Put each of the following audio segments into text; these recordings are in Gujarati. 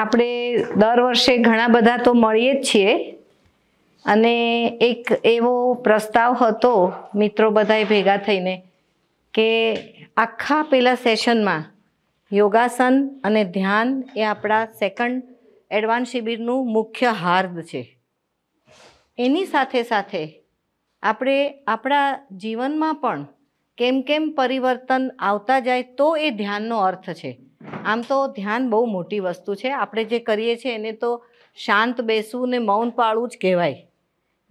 આપણે દર વર્ષે ઘણા બધા તો મળીએ જ છીએ અને એક એવો પ્રસ્તાવ હતો મિત્રો બધાએ ભેગા થઈને કે આખા પેલા સેશનમાં યોગાસન અને ધ્યાન એ આપણા સેકન્ડ એડવાન્સ શિબિરનું મુખ્ય હાર્દ છે એની સાથે સાથે આપણે આપણા જીવનમાં પણ કેમ કેમ પરિવર્તન આવતા જાય તો એ ધ્યાનનો અર્થ છે આમ તો ધ્યાન બહુ મોટી વસ્તુ છે આપણે જે કરીએ છીએ એને તો શાંત બેસવું ને મૌન પાળવું જ કહેવાય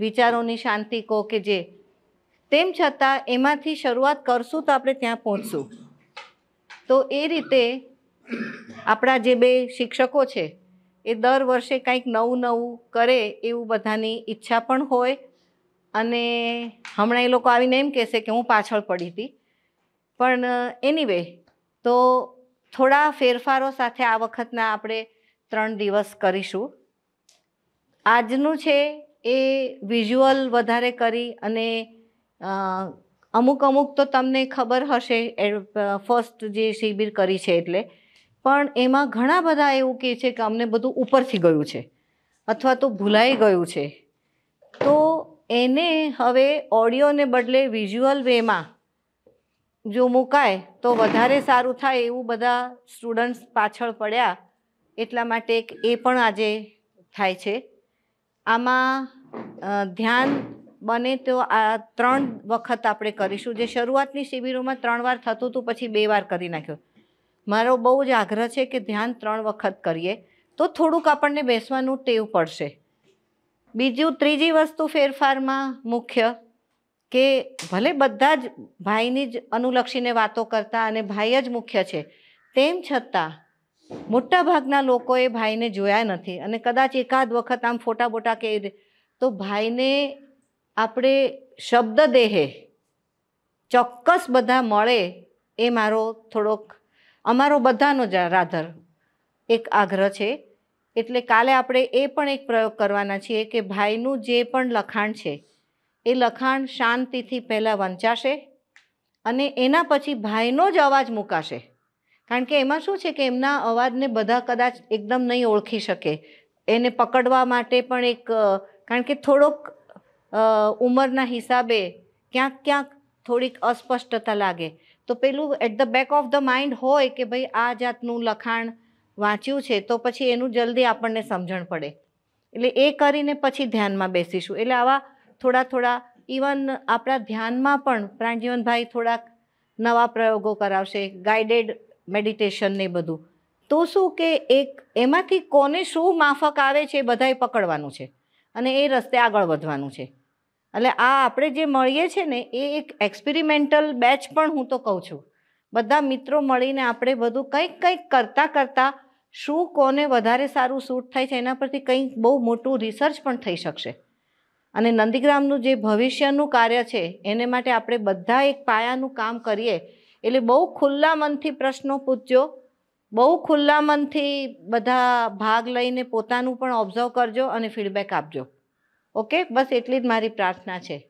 વિચારોની શાંતિ કહો કે જે તેમ છતાં એમાંથી શરૂઆત કરશું તો આપણે ત્યાં પહોંચશું તો એ રીતે આપણા જે બે શિક્ષકો છે એ દર વર્ષે કંઈક નવું નવું કરે એવું બધાની ઈચ્છા પણ હોય અને હમણાં એ લોકો આવીને એમ કહેશે કે હું પાછળ પડી હતી પણ એનીવે તો થોડા ફેરફારો સાથે આ વખતના આપણે ત્રણ દિવસ કરીશું આજનું છે એ વિઝ્યુઅલ વધારે કરી અને અમુક અમુક તો તમને ખબર હશે ફર્સ્ટ જે શિબિર કરી છે એટલે પણ એમાં ઘણા બધા એવું કહે છે કે અમને બધું ઉપરથી ગયું છે અથવા તો ભૂલાઈ ગયું છે તો એને હવે ઓડિયોને બદલે વિઝ્યુઅલ વેમાં જો મુકાય તો વધારે સારું થાય એવું બધા સ્ટુડન્ટ્સ પાછળ પડ્યા એટલા માટે એક એ પણ આજે થાય છે આમાં ધ્યાન બને તો આ ત્રણ વખત આપણે કરીશું જે શરૂઆતની શિબિરોમાં ત્રણ વાર થતું હતું પછી બે વાર કરી નાખ્યો મારો બહુ જ આગ્રહ છે કે ધ્યાન ત્રણ વખત કરીએ તો થોડુંક આપણને બેસવાનું ટેવ પડશે બીજું ત્રીજી વસ્તુ ફેરફારમાં મુખ્ય કે ભલે બધા જ ભાઈની જ અનુલક્ષીને વાતો કરતા અને ભાઈ જ મુખ્ય છે તેમ છતાં મોટાભાગના લોકોએ ભાઈને જોયા નથી અને કદાચ એકાદ વખત આમ ફોટા બોટા કે તો ભાઈને આપણે શબ્દ દેહે ચોક્કસ બધા મળે એ મારો થોડોક અમારો બધાનો જ રાધર એક આગ્રહ છે એટલે કાલે આપણે એ પણ એક પ્રયોગ કરવાના છીએ કે ભાઈનું જે પણ લખાણ છે એ લખાણ શાંતિથી પહેલાં વંચાશે અને એના પછી ભાઈનો જ અવાજ મૂકાશે કારણ કે એમાં શું છે કે એમના અવાજને બધા કદાચ એકદમ નહીં ઓળખી શકે એને પકડવા માટે પણ એક કારણ કે થોડોક ઉંમરના હિસાબે ક્યાંક ક્યાંક થોડીક અસ્પષ્ટતા લાગે તો પેલું at the back of the mind હોય કે ભાઈ આ જાતનું લખાણ વાંચ્યું છે તો પછી એનું જલ્દી આપણને સમજણ પડે એટલે એ કરીને પછી ધ્યાનમાં બેસીશું એટલે આવા થોડા થોડા ઇવન આપણા ધ્યાનમાં પણ પ્રાણજીવનભાઈ થોડાક નવા પ્રયોગો કરાવશે ગાઈડેડ મેડિટેશન ને બધું તો શું કે એક એમાંથી કોને શું માફક આવે છે એ બધાએ પકડવાનું છે અને એ રસ્તે આગળ વધવાનું છે એટલે આ આપણે જે મળીએ છે ને એ એક એક્સપિરિમેન્ટલ બેચ પણ હું તો કહું છું બધા મિત્રો મળીને આપણે બધું કંઈક કંઈક કરતાં કરતાં શું કોને વધારે સારું સૂટ થાય છે એના પરથી કંઈક બહુ મોટું રિસર્ચ પણ થઈ શકશે અને નંદીગ્રામનું જે ભવિષ્યનું કાર્ય છે એને માટે આપણે બધા એક પાયાનું કામ કરીએ એટલે બહુ ખુલ્લા મનથી પ્રશ્નો પૂછજો બહુ ખુલ્લા મનથી બધા ભાગ લઈને પોતાનું પણ ઓબ્ઝર્વ કરજો અને ફીડબેક આપજો ઓકે બસ એટલી જ મારી પ્રાર્થના છે